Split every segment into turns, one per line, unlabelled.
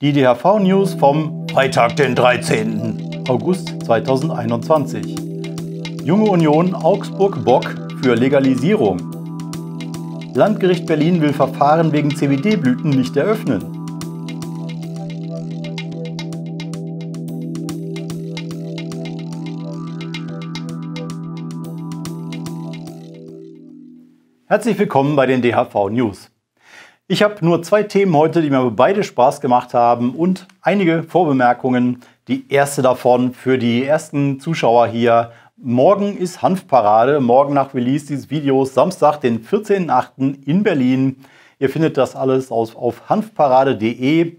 Die DHV-News vom Freitag, den 13. August 2021. Junge Union Augsburg-Bock für Legalisierung. Landgericht Berlin will Verfahren wegen CBD-Blüten nicht eröffnen. Herzlich willkommen bei den DHV News. Ich habe nur zwei Themen heute, die mir beide Spaß gemacht haben und einige Vorbemerkungen. Die erste davon für die ersten Zuschauer hier. Morgen ist Hanfparade, morgen nach Release dieses Videos, Samstag, den 14.08. in Berlin. Ihr findet das alles auf, auf hanfparade.de.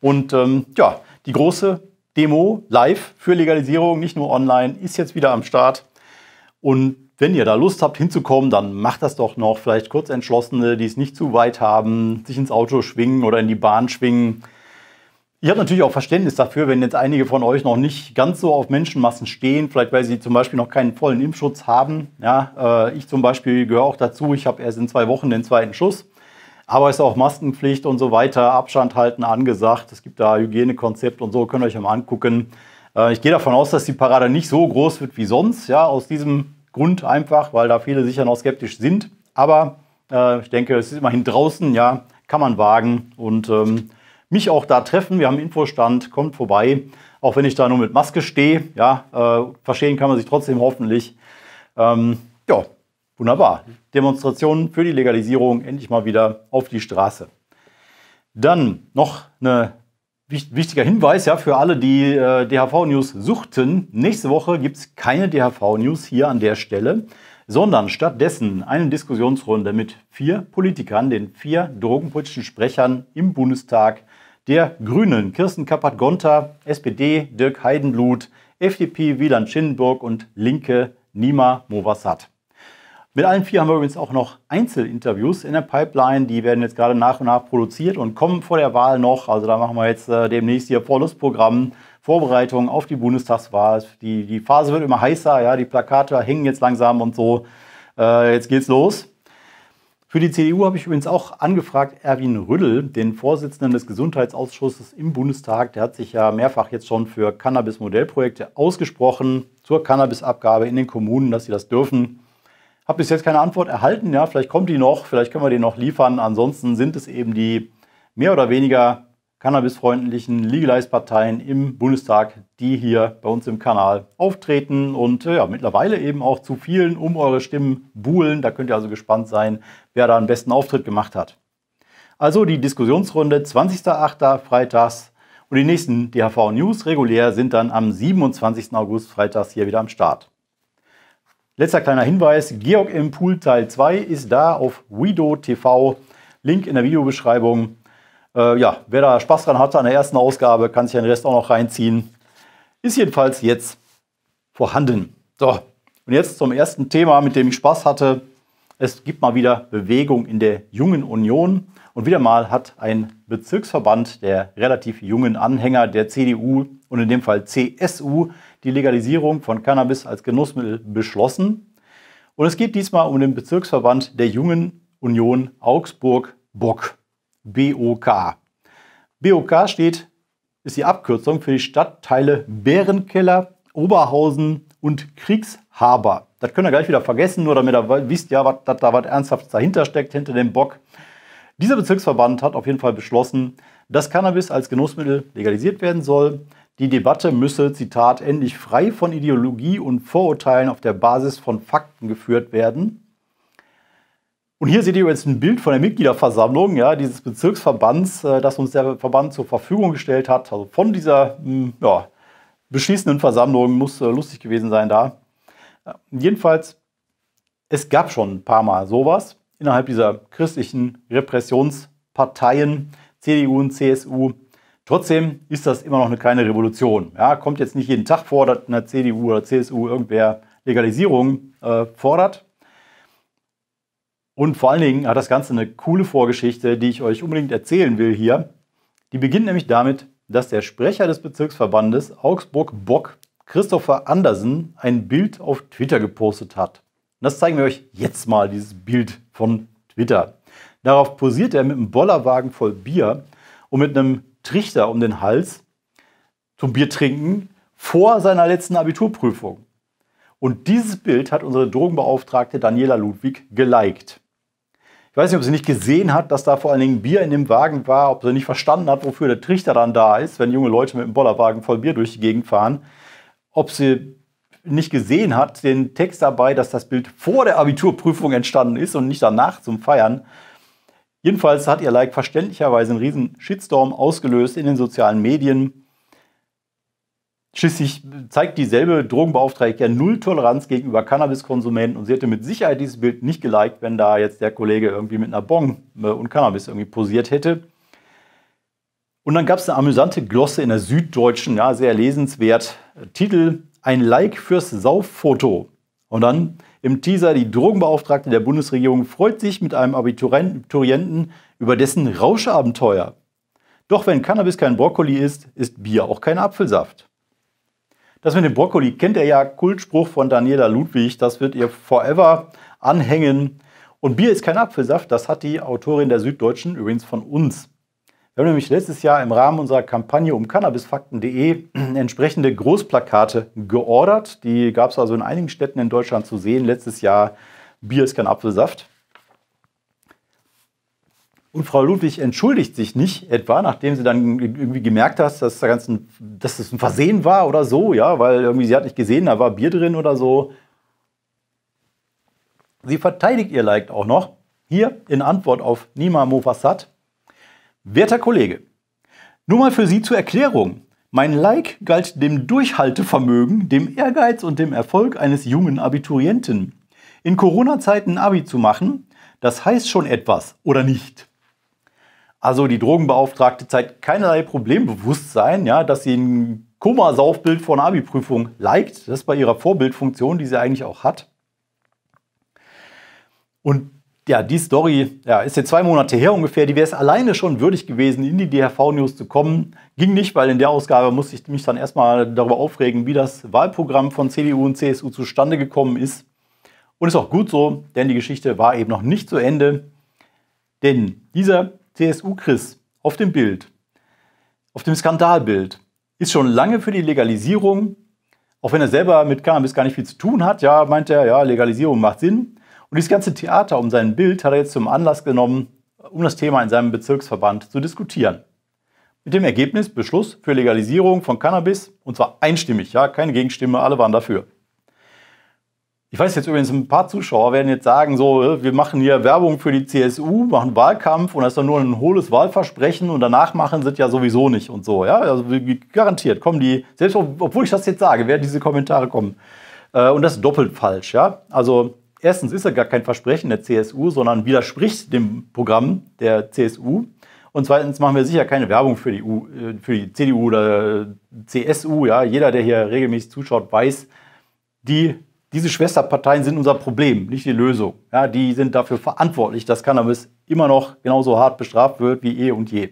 Und ähm, ja, die große Demo live für Legalisierung, nicht nur online, ist jetzt wieder am Start. Und wenn ihr da Lust habt hinzukommen, dann macht das doch noch. Vielleicht kurz entschlossene, die es nicht zu weit haben, sich ins Auto schwingen oder in die Bahn schwingen. Ich habe natürlich auch Verständnis dafür, wenn jetzt einige von euch noch nicht ganz so auf Menschenmassen stehen, vielleicht weil sie zum Beispiel noch keinen vollen Impfschutz haben. Ja, äh, ich zum Beispiel gehöre auch dazu, ich habe erst in zwei Wochen den zweiten Schuss. Aber es ist auch Maskenpflicht und so weiter, Abstand halten angesagt. Es gibt da Hygienekonzept und so, könnt ihr euch mal angucken. Äh, ich gehe davon aus, dass die Parade nicht so groß wird wie sonst. Ja, aus diesem Grund einfach, weil da viele sicher noch skeptisch sind. Aber äh, ich denke, es ist immerhin draußen, ja, kann man wagen und ähm, mich auch da treffen. Wir haben einen Infostand, kommt vorbei. Auch wenn ich da nur mit Maske stehe, ja, äh, verstehen kann man sich trotzdem hoffentlich. Ähm, ja, wunderbar. Demonstrationen für die Legalisierung endlich mal wieder auf die Straße. Dann noch eine Wichtiger Hinweis ja für alle, die äh, DHV-News suchten. Nächste Woche gibt es keine DHV-News hier an der Stelle, sondern stattdessen eine Diskussionsrunde mit vier Politikern, den vier drogenpolitischen Sprechern im Bundestag der Grünen. Kirsten Kappert-Gonter, SPD, Dirk Heidenblut, FDP, Wieland Schindenburg und Linke, Nima Movasat. Mit allen vier haben wir übrigens auch noch Einzelinterviews in der Pipeline. Die werden jetzt gerade nach und nach produziert und kommen vor der Wahl noch. Also da machen wir jetzt äh, demnächst hier Vorlustprogramm, Vorbereitungen auf die Bundestagswahl. Die, die Phase wird immer heißer, ja, die Plakate hängen jetzt langsam und so. Äh, jetzt geht's los. Für die CDU habe ich übrigens auch angefragt, Erwin Rüddel, den Vorsitzenden des Gesundheitsausschusses im Bundestag, der hat sich ja mehrfach jetzt schon für Cannabis-Modellprojekte ausgesprochen, zur Cannabisabgabe in den Kommunen, dass sie das dürfen. Habe bis jetzt keine Antwort erhalten. Ja, vielleicht kommt die noch, vielleicht können wir die noch liefern. Ansonsten sind es eben die mehr oder weniger cannabisfreundlichen Legalize-Parteien im Bundestag, die hier bei uns im Kanal auftreten und äh, ja, mittlerweile eben auch zu vielen um eure Stimmen buhlen. Da könnt ihr also gespannt sein, wer da einen besten Auftritt gemacht hat. Also die Diskussionsrunde 20.08. freitags und die nächsten DHV News regulär sind dann am 27. August freitags hier wieder am Start. Letzter kleiner Hinweis, Georg im Pool Teil 2 ist da auf Wido TV. Link in der Videobeschreibung. Äh, ja, wer da Spaß dran hatte an der ersten Ausgabe, kann sich den Rest auch noch reinziehen. Ist jedenfalls jetzt vorhanden. So, und jetzt zum ersten Thema, mit dem ich Spaß hatte. Es gibt mal wieder Bewegung in der Jungen Union. Und wieder mal hat ein Bezirksverband der relativ jungen Anhänger der CDU und in dem Fall CSU die Legalisierung von Cannabis als Genussmittel beschlossen. Und es geht diesmal um den Bezirksverband der Jungen Union Augsburg-Bock, BOK. BOK steht, ist die Abkürzung für die Stadtteile Bärenkeller, Oberhausen und Kriegshaber. Das könnt ihr gleich wieder vergessen, nur damit ihr wisst, ja, was, da was ernsthaft dahinter steckt, hinter dem Bock. Dieser Bezirksverband hat auf jeden Fall beschlossen, dass Cannabis als Genussmittel legalisiert werden soll. Die Debatte müsse, Zitat, endlich frei von Ideologie und Vorurteilen auf der Basis von Fakten geführt werden. Und hier seht ihr jetzt ein Bild von der Mitgliederversammlung ja, dieses Bezirksverbands, äh, das uns der Verband zur Verfügung gestellt hat. Also von dieser hm, ja, beschließenden Versammlung muss äh, lustig gewesen sein da. Äh, jedenfalls, es gab schon ein paar Mal sowas innerhalb dieser christlichen Repressionsparteien, CDU und CSU. Trotzdem ist das immer noch eine kleine Revolution. Ja, kommt jetzt nicht jeden Tag vor, dass in der CDU oder CSU irgendwer Legalisierung äh, fordert. Und vor allen Dingen hat das Ganze eine coole Vorgeschichte, die ich euch unbedingt erzählen will hier. Die beginnt nämlich damit, dass der Sprecher des Bezirksverbandes Augsburg-Bock, Christopher Andersen, ein Bild auf Twitter gepostet hat. Und das zeigen wir euch jetzt mal, dieses Bild von Twitter. Darauf posiert er mit einem Bollerwagen voll Bier und mit einem Trichter um den Hals zum Bier trinken vor seiner letzten Abiturprüfung. Und dieses Bild hat unsere Drogenbeauftragte Daniela Ludwig geliked. Ich weiß nicht, ob sie nicht gesehen hat, dass da vor allen Dingen Bier in dem Wagen war, ob sie nicht verstanden hat, wofür der Trichter dann da ist, wenn junge Leute mit einem Bollerwagen voll Bier durch die Gegend fahren, ob sie nicht gesehen hat, den Text dabei, dass das Bild vor der Abiturprüfung entstanden ist und nicht danach zum Feiern. Jedenfalls hat ihr Like verständlicherweise einen riesen Shitstorm ausgelöst in den sozialen Medien. Schließlich zeigt dieselbe Drogenbeauftragte ja null Toleranz gegenüber Cannabiskonsumenten und sie hätte mit Sicherheit dieses Bild nicht geliked, wenn da jetzt der Kollege irgendwie mit einer Bon äh, und Cannabis irgendwie posiert hätte. Und dann gab es eine amüsante Glosse in der Süddeutschen, ja, sehr lesenswert. Titel: Ein Like fürs Sauffoto. Und dann im Teaser die Drogenbeauftragte der Bundesregierung freut sich mit einem Abiturienten über dessen Rauschabenteuer. Doch wenn Cannabis kein Brokkoli ist, ist Bier auch kein Apfelsaft. Das mit dem Brokkoli kennt er ja, Kultspruch von Daniela Ludwig, das wird ihr forever anhängen. Und Bier ist kein Apfelsaft, das hat die Autorin der Süddeutschen übrigens von uns wir haben nämlich letztes Jahr im Rahmen unserer Kampagne um cannabisfakten.de entsprechende Großplakate geordert. Die gab es also in einigen Städten in Deutschland zu sehen. Letztes Jahr Bier ist kein Apfelsaft. Und Frau Ludwig entschuldigt sich nicht etwa, nachdem sie dann irgendwie gemerkt hat, dass, das ein, dass das ein Versehen war oder so, ja, weil irgendwie sie hat nicht gesehen, da war Bier drin oder so. Sie verteidigt ihr Like auch noch. Hier in Antwort auf Nima Mofassat Werter Kollege, nur mal für Sie zur Erklärung. Mein Like galt dem Durchhaltevermögen, dem Ehrgeiz und dem Erfolg eines jungen Abiturienten. In Corona-Zeiten Abi zu machen, das heißt schon etwas, oder nicht? Also die Drogenbeauftragte zeigt keinerlei Problembewusstsein, ja, dass sie ein koma von Abi-Prüfung liked. Das ist bei ihrer Vorbildfunktion, die sie eigentlich auch hat. Und ja, die Story ja, ist jetzt zwei Monate her ungefähr. Die wäre es alleine schon würdig gewesen, in die DHV-News zu kommen. Ging nicht, weil in der Ausgabe musste ich mich dann erstmal darüber aufregen, wie das Wahlprogramm von CDU und CSU zustande gekommen ist. Und ist auch gut so, denn die Geschichte war eben noch nicht zu Ende. Denn dieser CSU-Chris auf dem Bild, auf dem Skandalbild, ist schon lange für die Legalisierung. Auch wenn er selber mit Cannabis gar nicht viel zu tun hat, ja, meint er, ja, Legalisierung macht Sinn. Und dieses ganze Theater um sein Bild hat er jetzt zum Anlass genommen, um das Thema in seinem Bezirksverband zu diskutieren. Mit dem Ergebnis Beschluss für Legalisierung von Cannabis und zwar einstimmig, ja, keine Gegenstimme, alle waren dafür. Ich weiß jetzt übrigens, ein paar Zuschauer werden jetzt sagen, so, äh, wir machen hier Werbung für die CSU, machen Wahlkampf und das ist dann nur ein hohles Wahlversprechen und danach machen sie es ja sowieso nicht und so, ja. Also garantiert kommen die, selbst obwohl ich das jetzt sage, werden diese Kommentare kommen. Äh, und das ist doppelt falsch, ja. Also erstens ist er gar kein Versprechen der CSU, sondern widerspricht dem Programm der CSU. Und zweitens machen wir sicher keine Werbung für die, U, äh, für die CDU oder äh, CSU. Ja? Jeder, der hier regelmäßig zuschaut, weiß, die, diese Schwesterparteien sind unser Problem, nicht die Lösung. Ja? Die sind dafür verantwortlich, dass Cannabis immer noch genauso hart bestraft wird wie eh und je.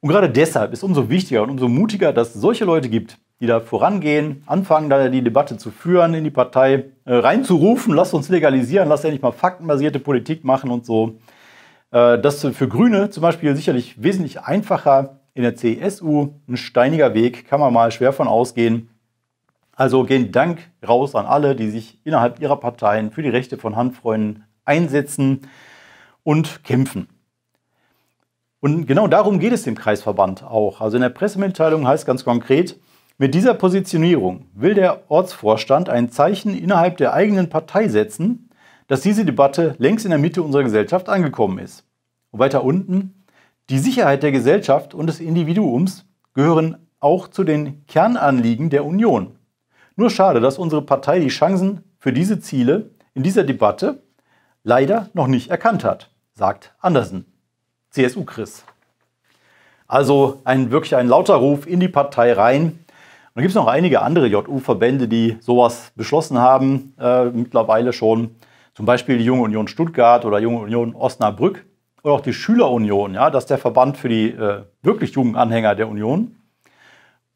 Und gerade deshalb ist umso wichtiger und umso mutiger, dass es solche Leute gibt, die da vorangehen, anfangen, da die Debatte zu führen, in die Partei äh, reinzurufen, lasst uns legalisieren, lasst endlich mal faktenbasierte Politik machen und so. Äh, das für Grüne zum Beispiel sicherlich wesentlich einfacher in der CSU, ein steiniger Weg, kann man mal schwer von ausgehen. Also gehen Dank raus an alle, die sich innerhalb ihrer Parteien für die Rechte von Handfreunden einsetzen und kämpfen. Und genau darum geht es dem Kreisverband auch. Also in der Pressemitteilung heißt ganz konkret, mit dieser Positionierung will der Ortsvorstand ein Zeichen innerhalb der eigenen Partei setzen, dass diese Debatte längst in der Mitte unserer Gesellschaft angekommen ist. Und weiter unten, die Sicherheit der Gesellschaft und des Individuums gehören auch zu den Kernanliegen der Union. Nur schade, dass unsere Partei die Chancen für diese Ziele in dieser Debatte leider noch nicht erkannt hat, sagt Andersen, CSU-Chris. Also ein, wirklich ein lauter Ruf in die Partei rein, dann gibt es noch einige andere JU-Verbände, die sowas beschlossen haben, äh, mittlerweile schon. Zum Beispiel die Junge Union Stuttgart oder Junge Union Osnabrück oder auch die Schülerunion, ja, das ist der Verband für die äh, wirklich jungen Anhänger der Union.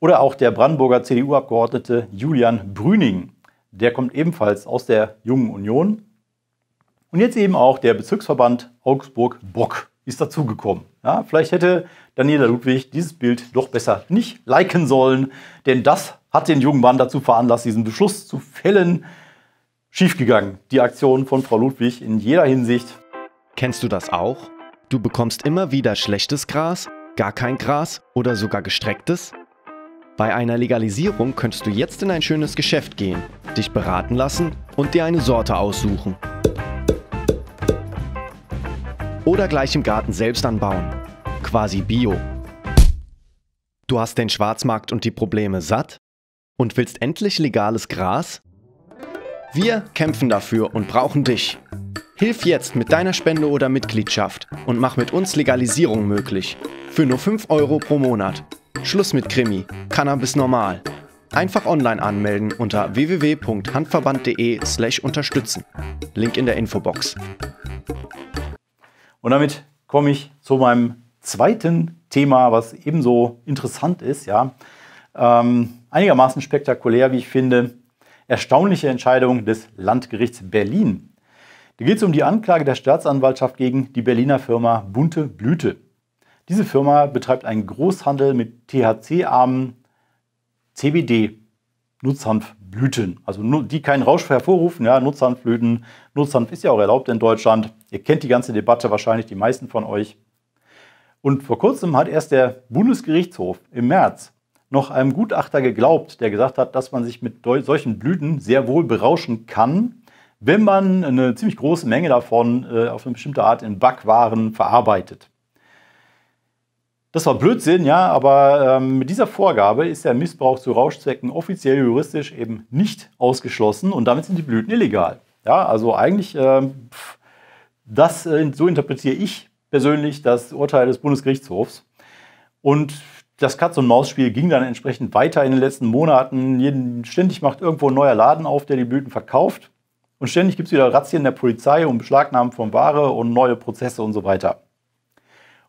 Oder auch der Brandenburger CDU-Abgeordnete Julian Brüning, der kommt ebenfalls aus der Jungen Union. Und jetzt eben auch der Bezirksverband Augsburg-Bock ist dazugekommen. Ja, vielleicht hätte Daniela Ludwig dieses Bild doch besser nicht liken sollen, denn das hat den jungen Mann dazu veranlasst, diesen Beschluss zu fällen. Schiefgegangen, die Aktion von Frau Ludwig in jeder Hinsicht. Kennst du das auch? Du bekommst immer wieder schlechtes Gras, gar kein Gras oder sogar gestrecktes? Bei einer Legalisierung könntest du jetzt in ein schönes Geschäft gehen, dich beraten lassen und dir eine Sorte aussuchen oder gleich im Garten selbst anbauen. Quasi Bio. Du hast den Schwarzmarkt und die Probleme satt? Und willst endlich legales Gras? Wir kämpfen dafür und brauchen dich. Hilf jetzt mit deiner Spende oder Mitgliedschaft und mach mit uns Legalisierung möglich. Für nur 5 Euro pro Monat. Schluss mit Krimi. Cannabis normal. Einfach online anmelden unter www.handverband.de/unterstützen. slash Link in der Infobox. Und damit komme ich zu meinem zweiten Thema, was ebenso interessant ist, ja. Ähm, einigermaßen spektakulär, wie ich finde. Erstaunliche Entscheidung des Landgerichts Berlin. Da geht es um die Anklage der Staatsanwaltschaft gegen die Berliner Firma Bunte Blüte. Diese Firma betreibt einen Großhandel mit THC-armen CBD, Nutzhanf Blüten. Also nur die keinen Rausch hervorrufen, ja, Nutzhandblüten. Nutzhanf ist ja auch erlaubt in Deutschland. Ihr kennt die ganze Debatte wahrscheinlich, die meisten von euch. Und vor kurzem hat erst der Bundesgerichtshof im März noch einem Gutachter geglaubt, der gesagt hat, dass man sich mit solchen Blüten sehr wohl berauschen kann, wenn man eine ziemlich große Menge davon äh, auf eine bestimmte Art in Backwaren verarbeitet. Das war Blödsinn, ja, aber ähm, mit dieser Vorgabe ist der Missbrauch zu Rauschzwecken offiziell juristisch eben nicht ausgeschlossen und damit sind die Blüten illegal. Ja, also eigentlich, ähm, das, äh, so interpretiere ich persönlich das Urteil des Bundesgerichtshofs. Und das Katz-und-Maus-Spiel ging dann entsprechend weiter in den letzten Monaten. Jeden, ständig macht irgendwo ein neuer Laden auf, der die Blüten verkauft. Und ständig gibt es wieder Razzien der Polizei und Beschlagnahmen von Ware und neue Prozesse und so weiter.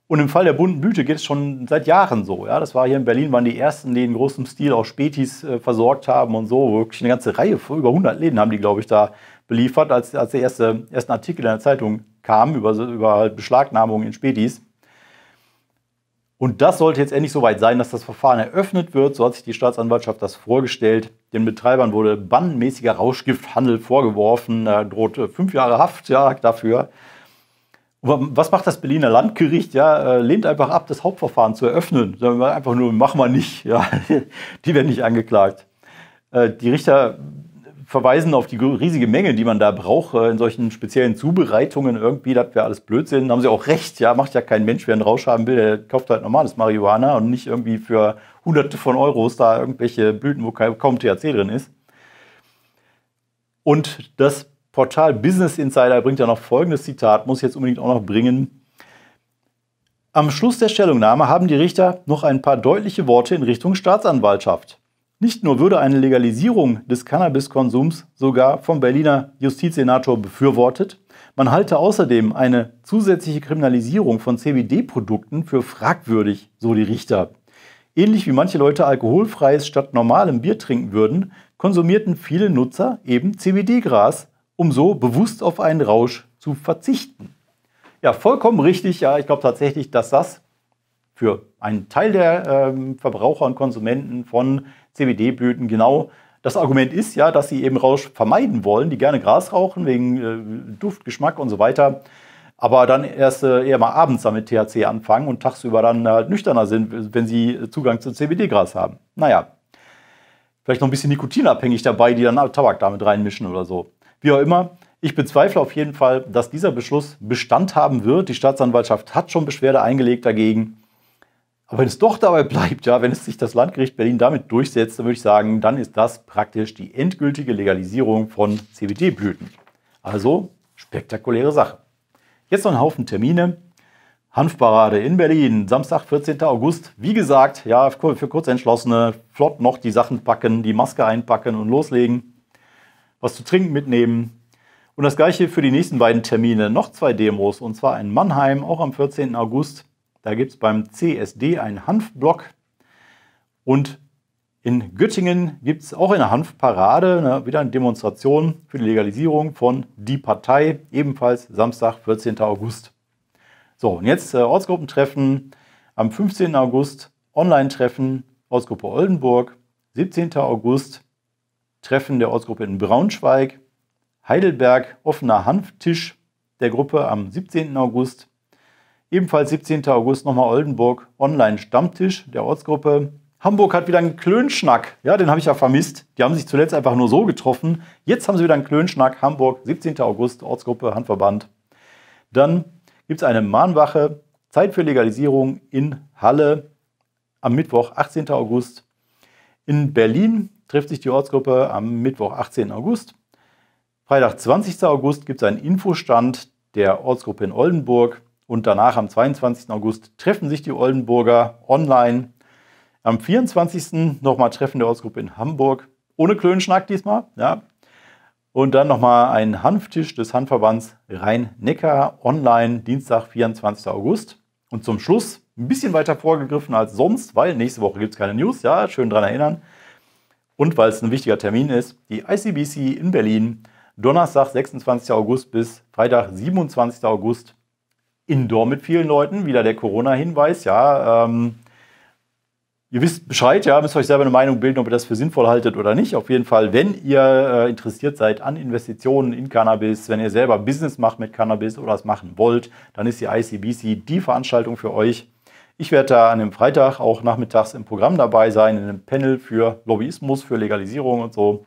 Und im Fall der bunten Blüte geht es schon seit Jahren so. Ja? Das war hier in Berlin, waren die ersten, die in großem Stil auch Spätis äh, versorgt haben und so. Wirklich eine ganze Reihe, von über 100 Läden haben die, glaube ich, da beliefert, als, als der erste, ersten Artikel in der Zeitung kam über, über halt Beschlagnahmungen in Spätis. Und das sollte jetzt endlich soweit sein, dass das Verfahren eröffnet wird. So hat sich die Staatsanwaltschaft das vorgestellt. Den Betreibern wurde bannmäßiger Rauschgifthandel vorgeworfen, Da droht äh, fünf Jahre Haft ja, dafür was macht das Berliner Landgericht? Ja, äh, lehnt einfach ab, das Hauptverfahren zu eröffnen. einfach nur, mach mal nicht. Ja, die werden nicht angeklagt. Äh, die Richter verweisen auf die riesige Menge, die man da braucht äh, in solchen speziellen Zubereitungen irgendwie. Das wäre alles Blödsinn. Da haben sie auch recht. Ja, macht ja kein Mensch, wer einen Rausch haben will, der kauft halt normales Marihuana und nicht irgendwie für Hunderte von Euros da irgendwelche Blüten, wo kaum THC drin ist. Und das Portal Business Insider bringt ja noch folgendes Zitat, muss ich jetzt unbedingt auch noch bringen. Am Schluss der Stellungnahme haben die Richter noch ein paar deutliche Worte in Richtung Staatsanwaltschaft. Nicht nur würde eine Legalisierung des Cannabiskonsums sogar vom Berliner Justizsenator befürwortet, man halte außerdem eine zusätzliche Kriminalisierung von CBD-Produkten für fragwürdig, so die Richter. Ähnlich wie manche Leute alkoholfreies statt normalem Bier trinken würden, konsumierten viele Nutzer eben CBD-Gras um so bewusst auf einen Rausch zu verzichten. Ja, vollkommen richtig. Ja, ich glaube tatsächlich, dass das für einen Teil der ähm, Verbraucher und Konsumenten von CBD-Blüten genau das Argument ist ja, dass sie eben Rausch vermeiden wollen, die gerne Gras rauchen wegen äh, Duft, Geschmack und so weiter, aber dann erst äh, eher mal abends damit THC anfangen und tagsüber dann äh, nüchterner sind, wenn sie Zugang zu CBD-Gras haben. Naja, vielleicht noch ein bisschen nikotinabhängig dabei, die dann Tabak damit reinmischen oder so. Wie auch immer, ich bezweifle auf jeden Fall, dass dieser Beschluss Bestand haben wird. Die Staatsanwaltschaft hat schon Beschwerde eingelegt dagegen. Aber wenn es doch dabei bleibt, ja, wenn es sich das Landgericht Berlin damit durchsetzt, dann würde ich sagen, dann ist das praktisch die endgültige Legalisierung von CBD-Blüten. Also spektakuläre Sache. Jetzt noch ein Haufen Termine. Hanfparade in Berlin, Samstag, 14. August. Wie gesagt, ja, für Kurzentschlossene, flott noch die Sachen packen, die Maske einpacken und loslegen was zu trinken mitnehmen. Und das gleiche für die nächsten beiden Termine, noch zwei Demos, und zwar in Mannheim, auch am 14. August. Da gibt es beim CSD einen Hanfblock. Und in Göttingen gibt es auch eine Hanfparade, ne, wieder eine Demonstration für die Legalisierung von Die Partei, ebenfalls Samstag, 14. August. So, und jetzt äh, Ortsgruppentreffen am 15. August, Online-Treffen, Ortsgruppe Oldenburg, 17. August, Treffen der Ortsgruppe in Braunschweig, Heidelberg, offener Hanftisch der Gruppe am 17. August, ebenfalls 17. August nochmal Oldenburg, Online-Stammtisch der Ortsgruppe. Hamburg hat wieder einen Klönschnack, ja, den habe ich ja vermisst. Die haben sich zuletzt einfach nur so getroffen. Jetzt haben sie wieder einen Klönschnack, Hamburg, 17. August, Ortsgruppe, Handverband. Dann gibt es eine Mahnwache, Zeit für Legalisierung in Halle am Mittwoch, 18. August. In Berlin trifft sich die Ortsgruppe am Mittwoch, 18. August. Freitag, 20. August gibt es einen Infostand der Ortsgruppe in Oldenburg. Und danach am 22. August treffen sich die Oldenburger online. Am 24. nochmal Treffen der Ortsgruppe in Hamburg. Ohne Klönschnack diesmal. Ja. Und dann nochmal ein Hanftisch des Hanfverbands Rhein-Neckar online, Dienstag, 24. August. Und zum Schluss, ein bisschen weiter vorgegriffen als sonst, weil nächste Woche gibt es keine News. Ja, schön dran erinnern und weil es ein wichtiger Termin ist, die ICBC in Berlin, Donnerstag, 26. August bis Freitag, 27. August, indoor mit vielen Leuten. Wieder der Corona-Hinweis, ja. Ähm, ihr wisst Bescheid, ja, müsst euch selber eine Meinung bilden, ob ihr das für sinnvoll haltet oder nicht. Auf jeden Fall, wenn ihr äh, interessiert seid an Investitionen in Cannabis, wenn ihr selber Business macht mit Cannabis oder es machen wollt, dann ist die ICBC die Veranstaltung für euch. Ich werde da an dem Freitag auch nachmittags im Programm dabei sein, in einem Panel für Lobbyismus, für Legalisierung und so.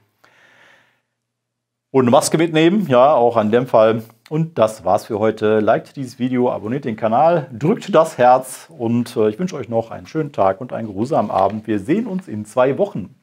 Und eine Maske mitnehmen, ja, auch an dem Fall. Und das war's für heute. Liked dieses Video, abonniert den Kanal, drückt das Herz und äh, ich wünsche euch noch einen schönen Tag und einen grusamen Abend. Wir sehen uns in zwei Wochen.